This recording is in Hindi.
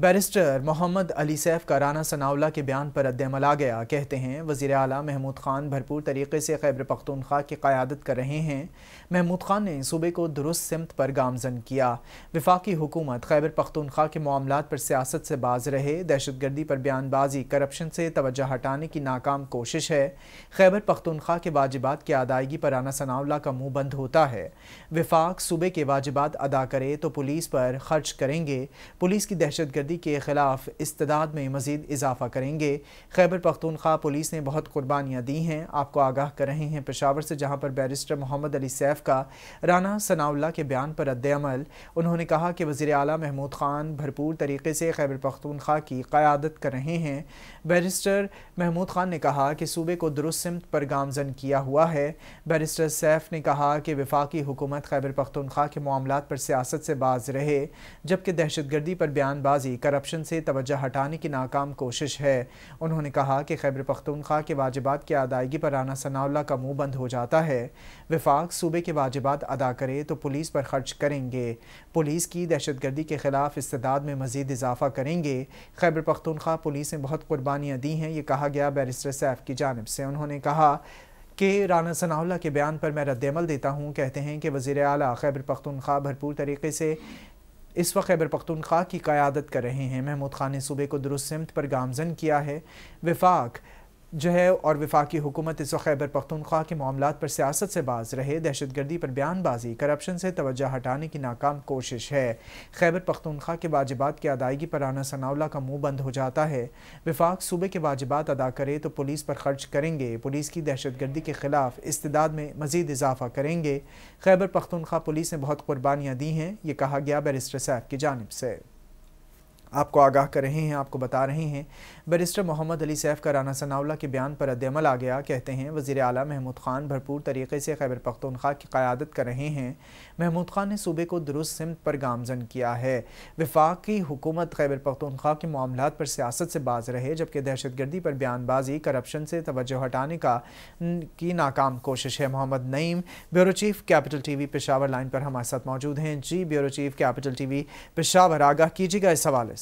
बैरिस्टर मोहम्मद अली सैफ का राना सनावला के बयान पर रद्दमल आ गया कहते हैं वज़ी अल महमूद ख़ान भरपूर तरीके से खैबर पख्तनख्वा की क़्यादत कर रहे हैं महमूद ख़ान ने सूबे को दुरुस्त सिमत पर गामजन किया विफाकी हुकूमत खैबर पख्तनख्वा के मामला पर सियासत से बाज रहे दहशत गर्दी पर बयानबाजी करप्शन से तोज्ह हटाने की नाकाम कोशिश है खैबर पख्तनख्वा के वाजिबात की अदायगी पर राना सनावला का मुँह बंद होता है विफाक सूबे के वाजिबात अदा करे तो पुलिस पर खर्च करेंगे पुलिस की दहशत दहशतगर्दी के खिलाफ इस्तदाद में मजीद इजाफा करेंगे खैबर पख्तूनख्वा पुलिस ने बहुत कुर्बानियाँ दी हैं आपको आगाह कर रहे हैं पेशावर से जहाँ पर बैरिस्टर मोहम्मद अली सैफ का राना सनाउल्ला के बयान पर रद्दमल उन्होंने कहा कि वज़ी अली महमूद ख़ान भरपूर तरीके से खैबर पख्तूनख्वा की क़्यादत कर रहे हैं बैरिस्टर महमूद ख़ान ने कहा कि सूबे को दुरुस्त पर गामजन किया हुआ है बैरिस्टर सैफ ने कहा कि वफाकी हुकूमत खैबर पख्तूनख्वा के मामला पर सियासत से बाज रहे जबकि दहशतगर्दी पर बयानबाजी की करप्शन से तोजह हटाने की नाकाम कोशिश है उन्होंने कहा कि खैबर पख्तनख्वा के वाजिबात की अदायगी पर राना सनाउल्ला का मुंह बंद हो जाता है विफाक सूबे के वाजिबात अदा करे तो पुलिस पर खर्च करेंगे पुलिस की दहशत गर्दी के ख़िलाफ़ इस्ताद में मज़ीद इजाफा करेंगे खैबर पख्तनख्वा पुलिस ने बहुत कुर्बानियाँ दी हैं ये कहा गया बैरिस्टर सैफ की जानब से उन्होंने कहा के राना सनाउल्ला के बयान पर मैं रद्दमल देता हूँ कहते हैं कि वज़ी अली खैबर पख्तनख्वा भरपूर तरीके से इस वक्त खैबर पख्तूनख्वा की क़्यादत कर रहे हैं महमूद खान ने सूबे को दुरुस्त सिमत पर गामजन किया है विफाक जो है और वफाकी हुकूमत इस खैबर पख्तनख्वा के मामला पर सियासत से बाज रहे दहशत गर्दी पर बयानबाजी करप्शन से तोज्जा हटाने की नाकाम कोशिश है खैबर पख्तनख्वा के वाजबात की अदायगी पर आना सनावला का मुँह बंद हो जाता है विफाक सूबे के वाजबात अदा करे तो पुलिस पर खर्च करेंगे पुलिस की दहशत गर्दी के खिलाफ इस्तदाद में मजीद इजाफा करेंगे खैबर पख्तनख्वा पुलिस ने बहुत कुर्बानियाँ दी हैं ये कहा गया बैरिस्टर साहब की जानब से आपको आगाह कर रहे हैं आपको बता रहे हैं बैरिस्टर मोहम्मद अली सैफ का राना सनावला के बयान पर रद्दमल आ गया कहते हैं वजीर अली महमूद ख़ान भरपूर तरीके से खैबर पख्तनख्वा की क़्यादत कर रहे हैं महमूद ख़ान ने सूबे को दुरुस्त सिमत पर गामजन किया है विफाक हुकूमत खैबर पख्तनख्वा के मामला पर सियासत से बाज रहे जबकि दहशत गर्दी पर बयानबाजी करप्शन से तोज्जो हटाने का की नाकाम कोशिश है Mohammad Naeem bureau chief Capital TV वी पेशावर लाइन पर हमारे साथ मौजूद हैं जी ब्यूरो चीफ कैपिटल टी वी पेशावर आगाह कीजिएगा इस हवाले से